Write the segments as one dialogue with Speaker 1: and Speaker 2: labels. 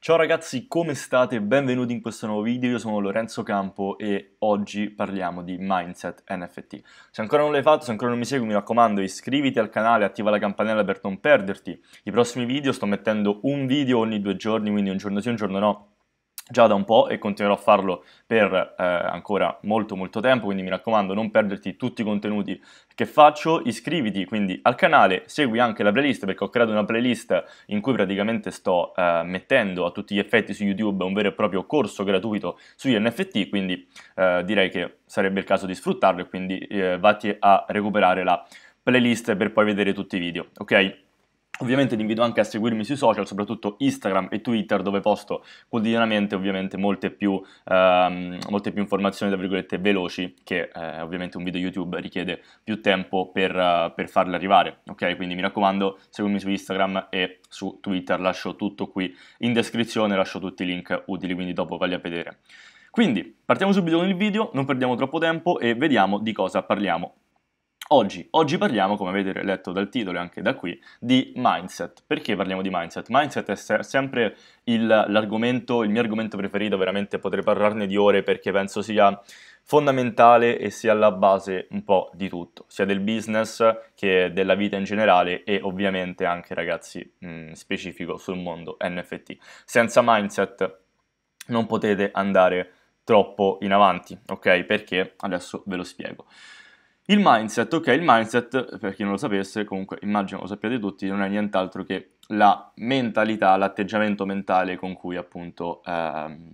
Speaker 1: Ciao ragazzi, come state? Benvenuti in questo nuovo video, io sono Lorenzo Campo e oggi parliamo di Mindset NFT. Se ancora non l'hai fatto, se ancora non mi segui, mi raccomando iscriviti al canale, attiva la campanella per non perderti i prossimi video, sto mettendo un video ogni due giorni, quindi un giorno sì, un giorno no, già da un po' e continuerò a farlo per eh, ancora molto molto tempo, quindi mi raccomando non perderti tutti i contenuti che faccio, iscriviti quindi al canale, segui anche la playlist perché ho creato una playlist in cui praticamente sto eh, mettendo a tutti gli effetti su YouTube un vero e proprio corso gratuito sugli NFT, quindi eh, direi che sarebbe il caso di sfruttarlo e quindi eh, vatti a recuperare la playlist per poi vedere tutti i video, ok? Ovviamente ti invito anche a seguirmi sui social, soprattutto Instagram e Twitter, dove posto quotidianamente ovviamente molte più, ehm, molte più informazioni, tra virgolette, veloci, che eh, ovviamente un video YouTube richiede più tempo per, uh, per, farle arrivare, ok? Quindi mi raccomando, seguimi su Instagram e su Twitter, lascio tutto qui in descrizione, lascio tutti i link utili, quindi dopo valli a vedere. Quindi, partiamo subito con il video, non perdiamo troppo tempo e vediamo di cosa parliamo Oggi, oggi, parliamo, come avete letto dal titolo e anche da qui, di mindset. Perché parliamo di mindset? Mindset è se- sempre il, l'argomento, il mio argomento preferito, veramente potrei parlarne di ore perché penso sia fondamentale e sia la base un po' di tutto, sia del business che della vita in generale e ovviamente anche ragazzi mh, mm, specifico sul mondo NFT. Senza mindset non potete andare troppo in avanti, ok? Perché adesso ve lo spiego. Il mindset, ok, il mindset, per chi non lo sapesse, comunque immagino lo sappiate tutti, non è nient'altro che la mentalità, l'atteggiamento mentale con cui appunto ehm,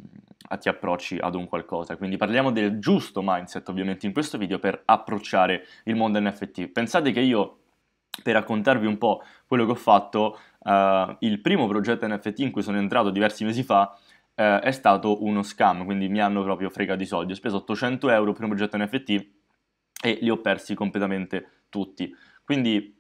Speaker 1: ti approcci ad un qualcosa. Quindi parliamo del giusto mindset ovviamente in questo video per approcciare il mondo NFT. Pensate che io, per raccontarvi un po' quello che ho fatto, eh, il primo progetto NFT in cui sono entrato diversi mesi fa, eh, è stato uno scam, quindi mi hanno proprio fregato i soldi. Ho speso 800 euro per un progetto NFT e li ho persi completamente tutti. Quindi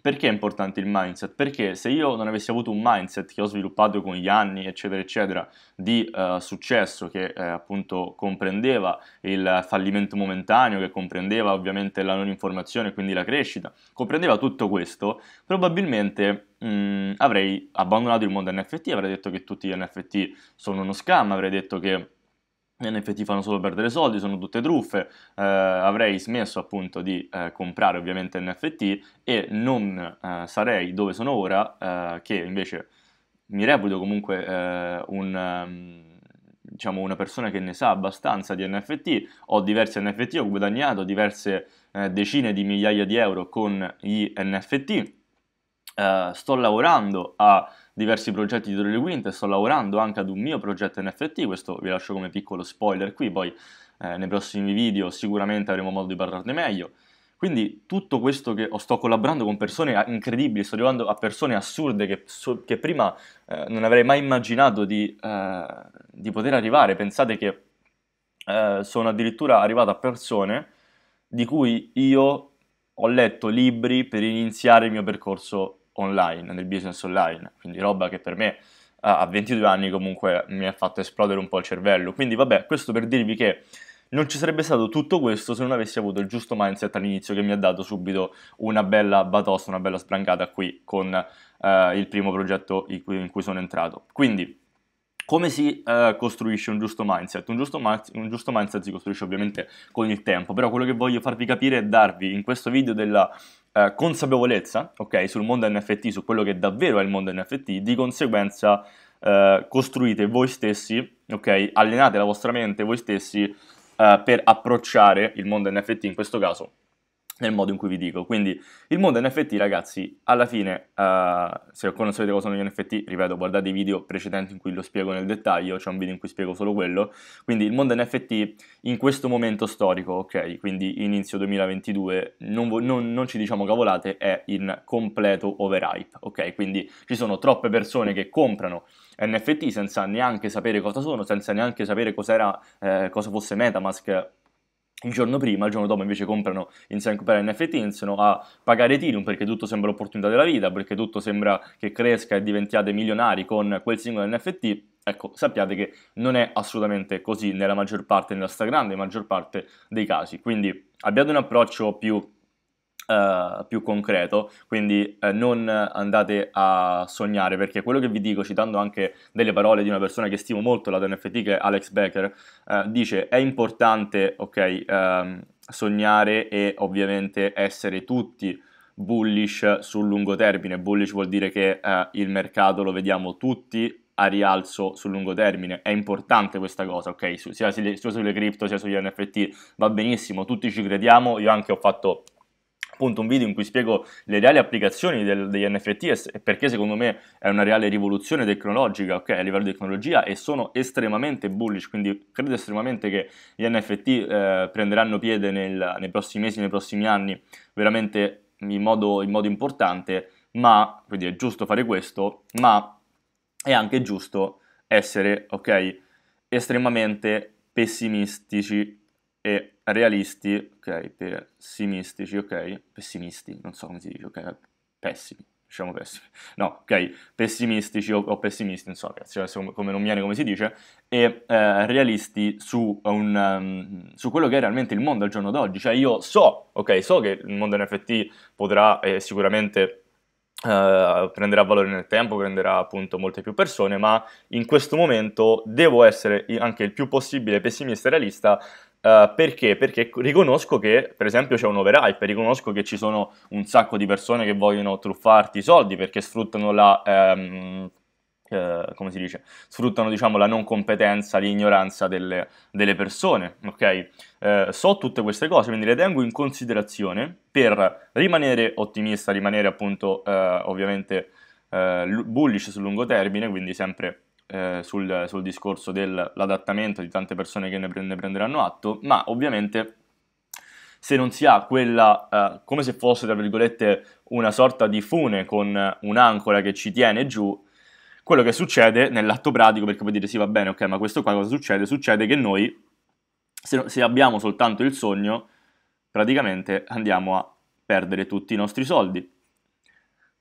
Speaker 1: perché è importante il mindset? Perché se io non avessi avuto un mindset che ho sviluppato con gli anni, eccetera, eccetera, di eh, successo che eh, appunto comprendeva il fallimento momentaneo, che comprendeva ovviamente la non informazione, quindi la crescita, comprendeva tutto questo, probabilmente mh, mm, avrei abbandonato il mondo NFT, avrei detto che tutti gli NFT sono uno scam, avrei detto che in effetti fanno solo perdere soldi, sono tutte truffe, eh, avrei smesso appunto di eh, comprare ovviamente NFT e non eh, sarei dove sono ora eh, che invece mi reputo comunque eh, un, ehm, diciamo una persona che ne sa abbastanza di NFT, ho diversi NFT, ho guadagnato diverse eh, decine di migliaia di euro con gli NFT eh, sto lavorando a diversi progetti dietro le quinte, sto lavorando anche ad un mio progetto NFT, questo vi lascio come piccolo spoiler qui, poi eh, nei prossimi video sicuramente avremo modo di parlarne meglio. Quindi tutto questo che ho, sto collaborando con persone incredibili, sto arrivando a persone assurde che, so, che prima eh, non avrei mai immaginato di, eh, di poter arrivare. Pensate che eh, sono addirittura arrivato a persone di cui io ho letto libri per iniziare il mio percorso online, nel business online, quindi roba che per me a 22 anni comunque mi ha fatto esplodere un po' il cervello. Quindi vabbè, questo per dirvi che non ci sarebbe stato tutto questo se non avessi avuto il giusto mindset all'inizio che mi ha dato subito una bella batosta, una bella sprangata qui con eh, il primo progetto in cui, in cui, sono entrato. Quindi, come si eh, costruisce un giusto mindset? Un giusto, ma- un giusto mindset si costruisce ovviamente con il tempo, però quello che voglio farvi capire e darvi in questo video della eh, consapevolezza okay, sul mondo NFT, su quello che davvero è il mondo NFT, di conseguenza eh, costruite voi stessi, okay, allenate la vostra mente voi stessi eh, per approcciare il mondo NFT in questo caso nel modo in cui vi dico. Quindi il mondo NFT, ragazzi, alla fine, eh, se non sapete cosa sono gli NFT, ripeto, guardate i video precedenti in cui lo spiego nel dettaglio, c'è un video in cui spiego solo quello. Quindi il mondo NFT in questo momento storico, ok, quindi inizio 2022, non, vo- non, non ci diciamo cavolate, è in completo overhype, ok? Quindi ci sono troppe persone che comprano NFT senza neanche sapere cosa sono, senza neanche sapere eh, cosa fosse Metamask il giorno prima, il giorno dopo invece comprano, iniziano a comprare NFT, iniziano a pagare Ethereum perché tutto sembra l'opportunità della vita, perché tutto sembra che cresca e diventiate milionari con quel singolo NFT. Ecco, sappiate che non è assolutamente così nella maggior parte, nella stragrande maggior parte dei casi. Quindi abbiate un approccio più Uh, più concreto, quindi uh, non andate a sognare perché quello che vi dico, citando anche delle parole di una persona che stimo molto, la NFT che è Alex Becker, uh, dice è importante, ok, ehm, sognare e ovviamente essere tutti bullish sul lungo termine, bullish vuol dire che il mercato lo vediamo tutti a rialzo sul lungo termine. È importante questa cosa, ok? Su, sia, sia sulle crypto sia sugli NFT, va benissimo, tutti ci crediamo, io anche ho fatto appunto un video in cui spiego le reali applicazioni del, degli NFT e perché secondo me è una reale rivoluzione tecnologica ok, a livello di tecnologia e sono estremamente bullish, quindi credo estremamente che gli NFT eh, prenderanno piede nel, nei prossimi mesi, nei prossimi anni, veramente in modo, in modo importante, ma quindi è giusto fare questo, ma è anche giusto essere, ok, estremamente pessimistici e realisti, ok, pessimistici, ok, pessimisti, non so come si dice, ok, pessimi, diciamo pessimi, no, ok, pessimistici o, o pessimisti, non so ragazzi, cioè, come non viene come si dice, e eh, realisti su, un, um, su, quello che è realmente il mondo al giorno d'oggi, cioè io so, ok, so che il mondo NFT potrà eh, sicuramente Uh, prenderà valore nel tempo, prenderà appunto molte più persone, ma in questo momento devo essere anche il più possibile pessimista e realista eh, perché? Perché riconosco che, per esempio, c'è un overhype, riconosco che ci sono un sacco di persone che vogliono truffarti i soldi perché sfruttano la... Um, uh, come si dice? Sfruttano diciamo, la non competenza, l'ignoranza delle, delle persone. Ok? Uh, so tutte queste cose, quindi le tengo in considerazione per rimanere ottimista, rimanere appunto ovviamente bullish sul lungo termine, quindi sempre eh, sul, sul, discorso dell'adattamento di tante persone che ne, prende, prenderanno atto, ma ovviamente se non si ha quella, eh, come se fosse, tra virgolette, una sorta di fune con un'ancora che ci tiene giù, quello che succede nell'atto pratico, perché puoi dire sì va bene, ok, ma questo qua cosa succede? Succede che noi, se, se abbiamo soltanto il sogno, praticamente andiamo a perdere tutti i nostri soldi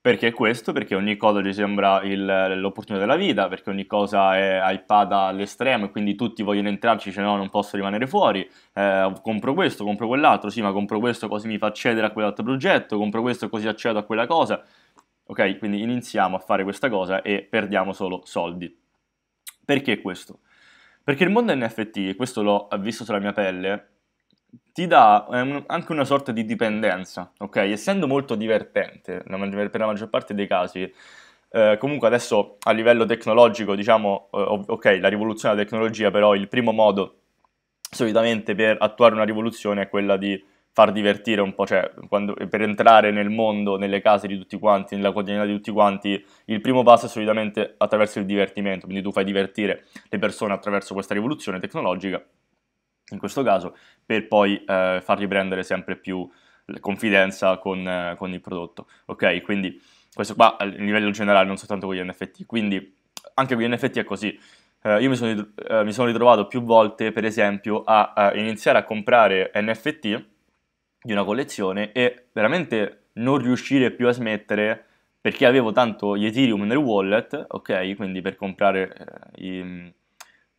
Speaker 1: perché questo? Perché ogni cosa ci sembra il, l'opportunità della vita, perché ogni cosa è iPad all'estremo e quindi tutti vogliono entrarci, se no, non posso rimanere fuori, eh, compro questo, compro quell'altro, sì, ma compro questo così mi fa accedere a quell'altro progetto, compro questo così accedo a quella cosa. Ok, quindi iniziamo a fare questa cosa e perdiamo solo soldi. Perché questo? Perché il mondo NFT, e questo l'ho visto sulla mia pelle, ti dà anche una sorta di dipendenza, ok? Essendo molto divertente la maggior, per la maggior parte dei casi, eh, comunque adesso a livello tecnologico, diciamo, eh, ok, la rivoluzione della tecnologia, però il primo modo solitamente per attuare una rivoluzione è quella di far divertire un po', cioè quando, per entrare nel mondo, nelle case di tutti quanti, nella quotidianità di tutti quanti, il primo passo è solitamente attraverso il divertimento, quindi tu fai divertire le persone attraverso questa rivoluzione tecnologica in questo caso, per poi eh, fargli prendere sempre più confidenza con, eh, con, il prodotto. Ok, quindi questo qua a livello generale, non soltanto con gli NFT. Quindi anche con gli NFT è così. Eh, io mi sono, eh, mi sono, ritrovato più volte, per esempio, a, a iniziare a comprare NFT di una collezione e veramente non riuscire più a smettere perché avevo tanto gli Ethereum nel wallet, ok? Quindi per comprare eh, i,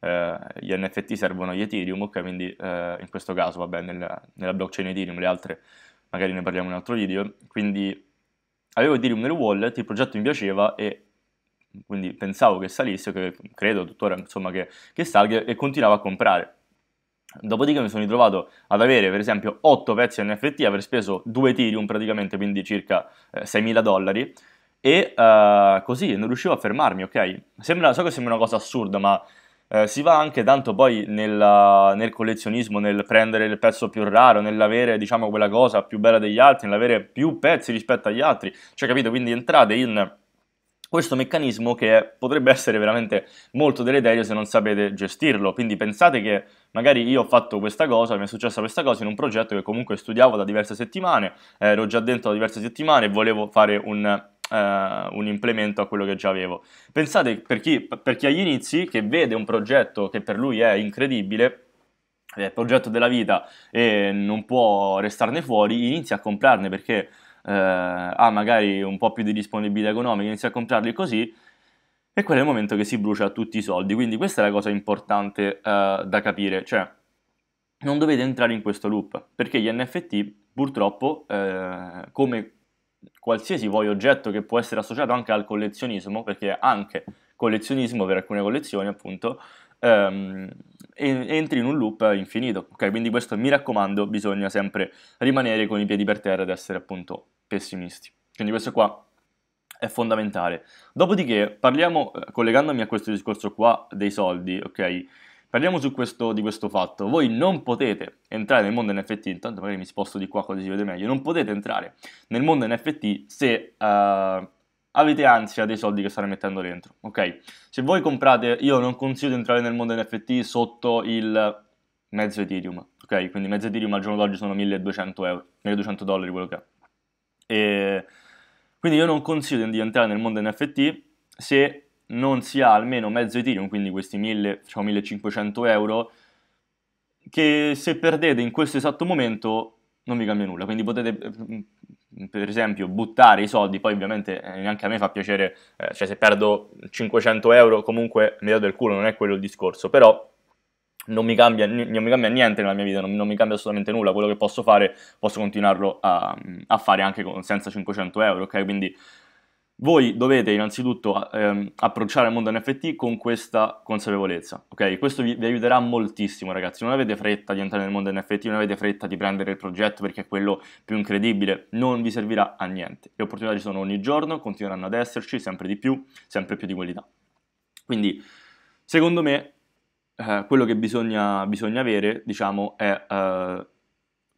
Speaker 1: eh, gli NFT servono agli Ethereum, ok? Quindi eh, in questo caso, vabbè, nella, nella, blockchain Ethereum, le altre magari ne parliamo in un altro video. Quindi avevo Ethereum nel wallet, il progetto mi piaceva e quindi pensavo che salisse, che credo tuttora insomma che, che salga e continuavo a comprare. Dopodiché mi sono ritrovato ad avere per esempio 8 pezzi NFT, aver speso 2 Ethereum praticamente, quindi circa eh, 6.000 dollari e uh, così non riuscivo a fermarmi, ok? Sembra, so che sembra una cosa assurda, ma eh, si va anche tanto poi nella, nel collezionismo, nel prendere il pezzo più raro, nell'avere diciamo quella cosa più bella degli altri, nell'avere più pezzi rispetto agli altri, cioè capito? Quindi entrate in questo meccanismo che potrebbe essere veramente molto deleterio se non sapete gestirlo, quindi pensate che magari io ho fatto questa cosa, mi è successa questa cosa in un progetto che comunque studiavo da diverse settimane, ero già dentro da diverse settimane e volevo fare un Uh, un implemento a quello che già avevo. Pensate per chi, per chi, agli inizi, che vede un progetto che per lui è incredibile, è il progetto della vita e non può restarne fuori, inizia a comprarne perché uh, ha magari un po' più di disponibilità economica, inizia a comprarli così. E quello è il momento che si brucia tutti i soldi, quindi questa è la cosa importante uh, da capire, cioè non dovete entrare in questo loop, perché gli NFT purtroppo, come qualsiasi poi oggetto che può essere associato anche al collezionismo, perché anche collezionismo per alcune collezioni appunto, ehm, entri in un loop infinito. Ok, quindi questo mi raccomando, bisogna sempre rimanere con i piedi per terra ed essere appunto pessimisti. Quindi questo qua è fondamentale. Dopodiché parliamo, eh, collegandomi a questo discorso qua, dei soldi, ok? Parliamo questo, di questo fatto. Voi non potete entrare nel mondo NFT, intanto magari mi sposto di qua così si vede meglio, non potete entrare nel mondo NFT se uh, avete ansia dei soldi che state mettendo dentro, ok? Se voi comprate, io non consiglio di entrare nel mondo NFT sotto il mezzo Ethereum, ok? Quindi mezzo Ethereum al giorno d'oggi sono 1200 euro, 1200 dollari quello che è. E quindi io non consiglio di entrare nel mondo NFT se non si ha almeno mezzo Ethereum, quindi questi 1000, diciamo 1500 euro, che se perdete in questo esatto momento non vi cambia nulla, quindi potete mm, per esempio buttare i soldi, poi ovviamente eh, neanche a me fa piacere, eh, cioè se perdo 500 euro comunque mi do del culo, non è quello il discorso, però non mi cambia, non mi cambia niente nella mia vita, non, non, mi cambia assolutamente nulla, quello che posso fare posso continuarlo a, mm, a fare anche con, senza 500 euro, ok? Quindi voi dovete innanzitutto eh, ehm, approcciare il mondo NFT con questa consapevolezza, ok? Questo vi, vi, aiuterà moltissimo, ragazzi. Non avete fretta di entrare nel mondo NFT, non avete fretta di prendere il progetto perché è quello più incredibile, non vi servirà a niente. Le opportunità ci sono ogni giorno, continueranno ad esserci sempre di più, sempre più di qualità. Quindi, secondo me, eh, quello che bisogna, bisogna, avere, diciamo, è eh,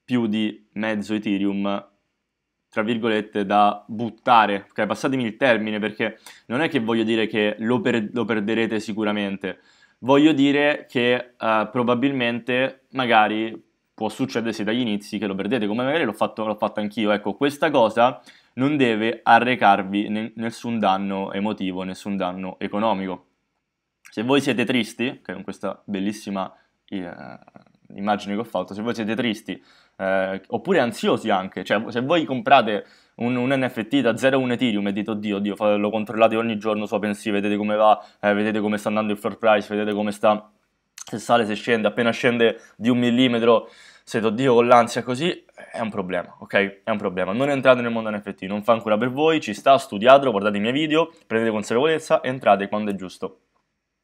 Speaker 1: più di mezzo Ethereum tra virgolette, da buttare, ok? Cioè passatemi il termine perché non è che voglio dire che lo, per- lo perderete sicuramente, voglio dire che eh, probabilmente magari può succedere dagli inizi che lo perdete, come magari l'ho fatto, l'ho fatto anch'io, ecco, questa cosa non deve arrecarvi ne- nessun danno emotivo, nessun danno economico. Se voi siete tristi, okay, con questa bellissima eh, immagini che ho fatto, se voi siete tristi eh, oppure ansiosi anche, cioè se voi comprate un, un NFT da 0,1 Ethereum e dite oddio, oddio, lo controllate ogni giorno su OpenSea, vedete come va, eh, vedete come sta andando il floor price, vedete come sta, se sale, se scende, appena scende di un millimetro siete oddio con l'ansia così, è un problema, ok? È un problema. Non entrate nel mondo NFT, non fa ancora per voi, ci sta, studiatelo, guardate i miei video, prendete consapevolezza, entrate quando è giusto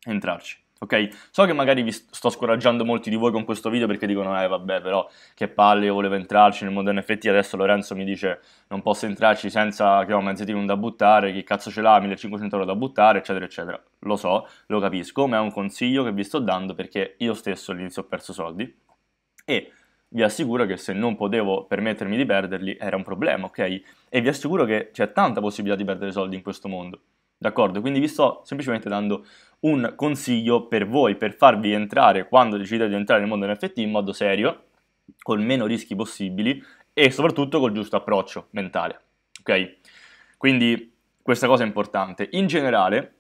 Speaker 1: entrarci. Ok? So che magari vi sto scoraggiando molti di voi con questo video perché dicono, eh vabbè però che palle, io volevo entrarci nel mondo NFT, adesso Lorenzo mi dice non posso entrarci senza che ho mezzo team da buttare, chi cazzo ce l'ha, 1500 euro da buttare, eccetera, eccetera. Lo so, lo capisco, ma è un consiglio che vi sto dando perché io stesso all'inizio ho perso soldi e vi assicuro che se non potevo permettermi di perderli era un problema, ok? E vi assicuro che c'è tanta possibilità di perdere soldi in questo mondo, d'accordo? Quindi vi sto semplicemente dando un consiglio per voi, per farvi entrare quando decidete di entrare nel mondo NFT in modo serio, con meno rischi possibili e soprattutto col giusto approccio mentale. Ok? Quindi questa cosa è importante. In generale,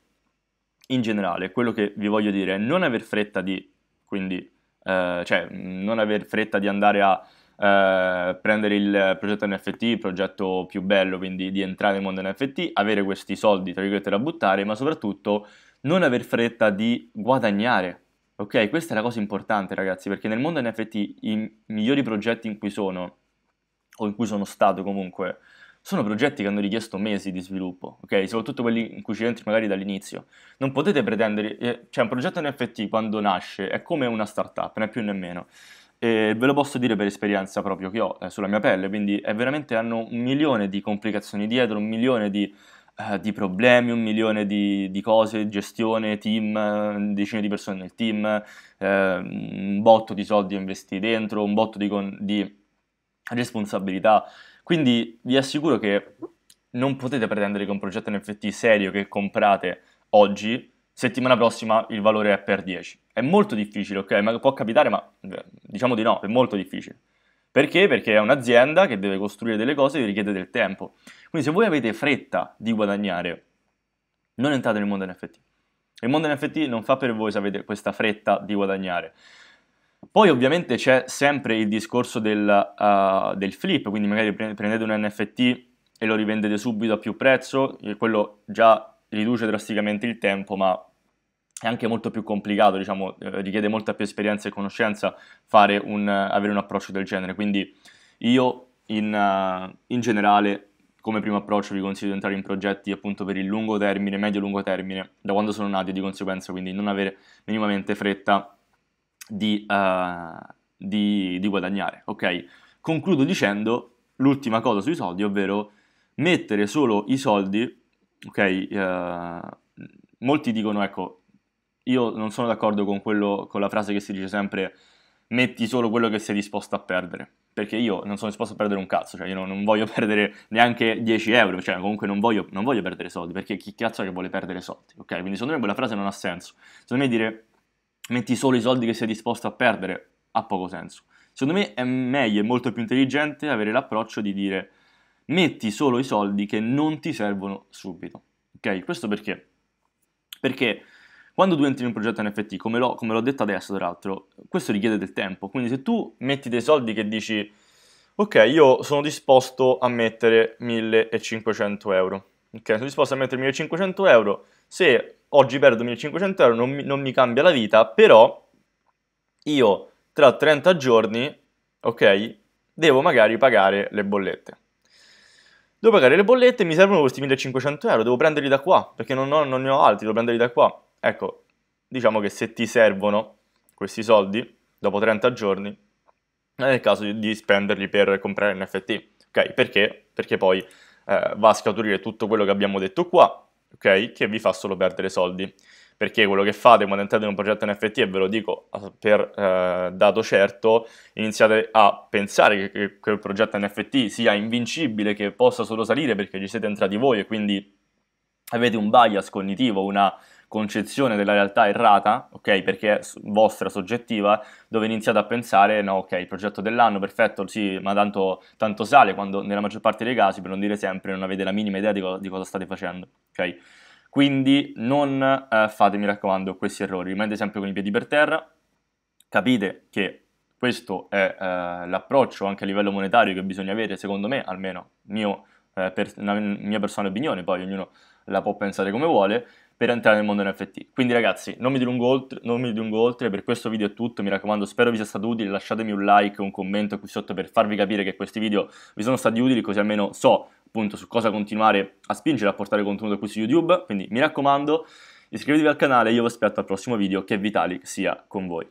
Speaker 1: in generale, quello che vi voglio dire è non aver fretta di, quindi, eh, cioè, non aver fretta di andare a eh, prendere il progetto NFT, il progetto più bello, quindi di entrare nel mondo NFT, avere questi soldi, tra virgolette, da buttare, ma soprattutto non aver fretta di guadagnare. Ok, questa è la cosa importante ragazzi, perché nel mondo NFT i migliori progetti in cui sono, o in cui sono stato comunque, sono progetti che hanno richiesto mesi di sviluppo, ok? Soprattutto quelli in cui ci entri magari dall'inizio. Non potete pretendere, eh, cioè un progetto NFT quando nasce è come una startup, né più né meno. E ve lo posso dire per esperienza proprio che ho eh, sulla mia pelle, quindi veramente hanno un milione di complicazioni dietro, un milione di eh, di problemi, un milione di, di, cose, gestione, team, eh, decine di persone nel team, eh, un botto di soldi investiti dentro, un botto di, con- di responsabilità. Quindi vi assicuro che non potete pretendere che un progetto NFT serio che comprate oggi settimana prossima il valore è per 10. È molto difficile, ok? Ma può capitare, ma eh, diciamo di no, è molto difficile. Perché? Perché è un'azienda che deve costruire delle cose e richiede del tempo. Quindi se voi avete fretta di guadagnare, non entrate nel mondo NFT. Il mondo NFT non fa per voi se avete questa fretta di guadagnare. Poi ovviamente c'è sempre il discorso del, uh, del flip, quindi magari prendete un NFT e lo rivendete subito a più prezzo, e quello già riduce drasticamente il tempo, ma è anche molto più complicato, diciamo, eh, richiede molta più esperienza e conoscenza un, avere un approccio del genere. Quindi io in, uh, in, generale come primo approccio vi consiglio di entrare in progetti appunto per il lungo termine, medio-lungo termine, da quando sono nati di conseguenza, quindi non avere minimamente fretta di, uh, di, di guadagnare, ok? Concludo dicendo l'ultima cosa sui soldi, ovvero mettere solo i soldi, ok? Uh, molti dicono, ecco, io non sono d'accordo con, quello, con la frase che si dice sempre metti solo quello che sei disposto a perdere perché io non sono disposto a perdere un cazzo, cioè io non, non voglio perdere neanche 10 euro, cioè comunque non voglio, non voglio, perdere soldi, perché chi cazzo è che vuole perdere soldi, ok? Quindi secondo me quella frase non ha senso. Secondo me dire metti solo i soldi che sei disposto a perdere ha poco senso. Secondo me è meglio e molto più intelligente avere l'approccio di dire metti solo i soldi che non ti servono subito, ok? Questo perché? Perché quando tu entri in un progetto NFT, come l'ho, come l'ho detto adesso tra l'altro, questo richiede del tempo, quindi se tu metti dei soldi che dici, ok, io sono disposto a mettere 1500 euro, ok, sono disposto a mettere 1500 euro, se oggi perdo 1500 euro non mi, non mi cambia la vita, però io tra 30 giorni, ok, devo magari pagare le bollette. Devo pagare le bollette, mi servono questi 1500 euro, devo prenderli da qua, perché non, ho, non ne ho altri, devo prenderli da qua. Ecco, diciamo che se ti servono questi soldi dopo 30 giorni, è il caso di, di spenderli per comprare NFT. Ok, perché? Perché poi eh, va a scaturire tutto quello che abbiamo detto qua, ok? Che vi fa solo perdere soldi. Perché quello che fate quando entrate in un progetto NFT, e ve lo dico eh, per eh, dato certo, iniziate a pensare che, quel progetto NFT sia invincibile, che possa solo salire perché ci siete entrati voi e quindi avete un bias cognitivo, una concezione della realtà errata, ok, perché è vostra soggettiva, dove iniziate a pensare, no, ok, il progetto dell'anno, perfetto, sì, ma tanto, tanto sale, quando nella maggior parte dei casi, per non dire sempre, non avete la minima idea di, co- di cosa state facendo, ok? Quindi non eh, fate, mi raccomando, questi errori, rimanete sempre con i piedi per terra, capite che questo è eh, l'approccio anche a livello monetario che bisogna avere, secondo me, almeno mio, eh, per, una mia personale opinione, poi ognuno la può pensare come vuole, per entrare nel mondo NFT. Quindi ragazzi, non mi, dilungo oltre, non mi dilungo oltre, per questo video è tutto, mi raccomando, spero vi sia stato utile, lasciatemi un like, un commento qui sotto per farvi capire che questi video vi sono stati utili, così almeno so appunto su cosa continuare a spingere a portare contenuto qui su YouTube, quindi mi raccomando, iscrivetevi al canale, io vi aspetto al prossimo video, che Vitalik sia con voi.